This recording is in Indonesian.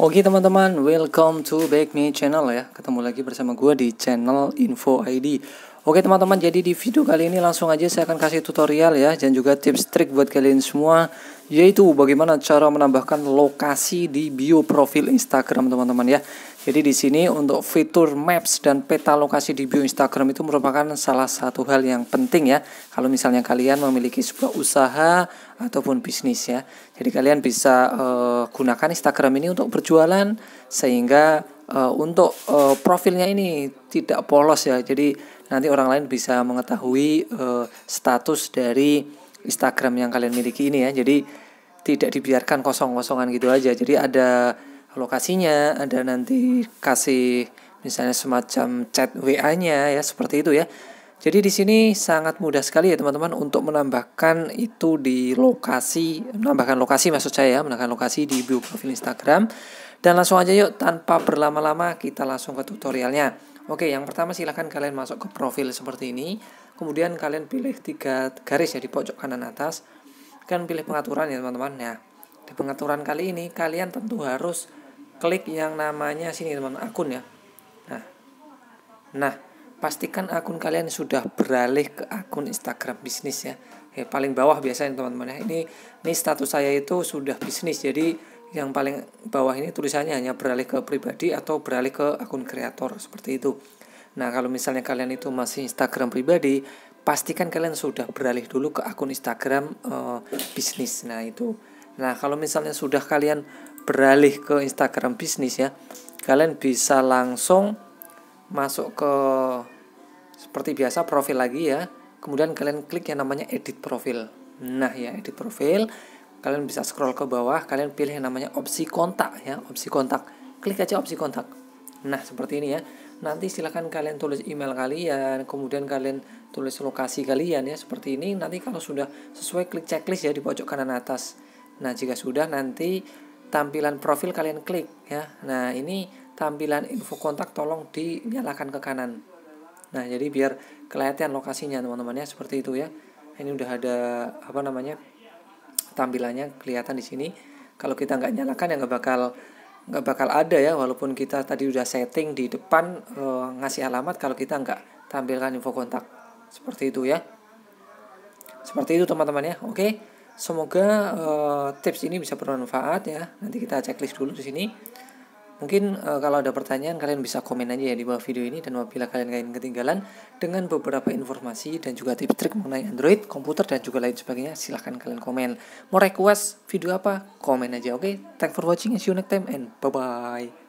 Oke teman-teman, welcome to Back Me Channel ya. Ketemu lagi bersama gue di channel Info ID. Oke teman-teman, jadi di video kali ini langsung aja saya akan kasih tutorial ya dan juga tips trik buat kalian semua yaitu bagaimana cara menambahkan lokasi di bio profil Instagram teman-teman ya. Jadi di sini untuk fitur maps dan peta lokasi di bio Instagram itu merupakan salah satu hal yang penting ya. Kalau misalnya kalian memiliki sebuah usaha ataupun bisnis ya. Jadi kalian bisa uh, gunakan Instagram ini untuk berjualan sehingga uh, untuk uh, profilnya ini tidak polos ya. Jadi nanti orang lain bisa mengetahui uh, status dari Instagram yang kalian miliki ini ya. Jadi tidak dibiarkan kosong-kosongan gitu aja. Jadi ada lokasinya, ada nanti kasih misalnya semacam chat WA-nya ya seperti itu ya. Jadi di sini sangat mudah sekali ya teman-teman untuk menambahkan itu di lokasi, menambahkan lokasi maksud saya ya, menambahkan lokasi di bio profil Instagram. Dan langsung aja yuk tanpa berlama-lama kita langsung ke tutorialnya. Oke, yang pertama silahkan kalian masuk ke profil seperti ini kemudian kalian pilih tiga garis ya di pojok kanan atas kan pilih pengaturan ya teman-teman ya di pengaturan kali ini kalian tentu harus klik yang namanya sini teman teman akun ya nah nah pastikan akun kalian sudah beralih ke akun Instagram bisnis ya ya paling bawah biasanya teman-teman ya ini ini status saya itu sudah bisnis jadi yang paling bawah ini tulisannya hanya beralih ke pribadi atau beralih ke akun kreator seperti itu Nah, kalau misalnya kalian itu masih Instagram pribadi, pastikan kalian sudah beralih dulu ke akun Instagram uh, bisnis. Nah, itu. Nah, kalau misalnya sudah kalian beralih ke Instagram bisnis ya, kalian bisa langsung masuk ke seperti biasa profil lagi ya. Kemudian kalian klik yang namanya edit profil. Nah, ya edit profil, kalian bisa scroll ke bawah, kalian pilih yang namanya opsi kontak ya, opsi kontak. Klik aja opsi kontak. Nah, seperti ini ya nanti silahkan kalian tulis email kalian kemudian kalian tulis lokasi kalian ya seperti ini nanti kalau sudah sesuai klik checklist ya di pojok kanan atas nah jika sudah nanti tampilan profil kalian klik ya nah ini tampilan info kontak tolong dinyalakan ke kanan nah jadi biar kelihatan lokasinya teman-teman ya seperti itu ya ini udah ada apa namanya tampilannya kelihatan di sini kalau kita nggak nyalakan ya nggak bakal nggak bakal ada ya walaupun kita tadi udah setting di depan e, ngasih alamat kalau kita nggak tampilkan info kontak seperti itu ya seperti itu teman-teman ya oke semoga e, tips ini bisa bermanfaat ya nanti kita checklist dulu di sini Mungkin e, kalau ada pertanyaan kalian bisa komen aja ya di bawah video ini dan apabila kalian kalian ketinggalan dengan beberapa informasi dan juga tips trik mengenai Android, komputer dan juga lain sebagainya silahkan kalian komen. Mau request video apa? Komen aja oke. Okay? Thanks for watching, see you next time and bye bye.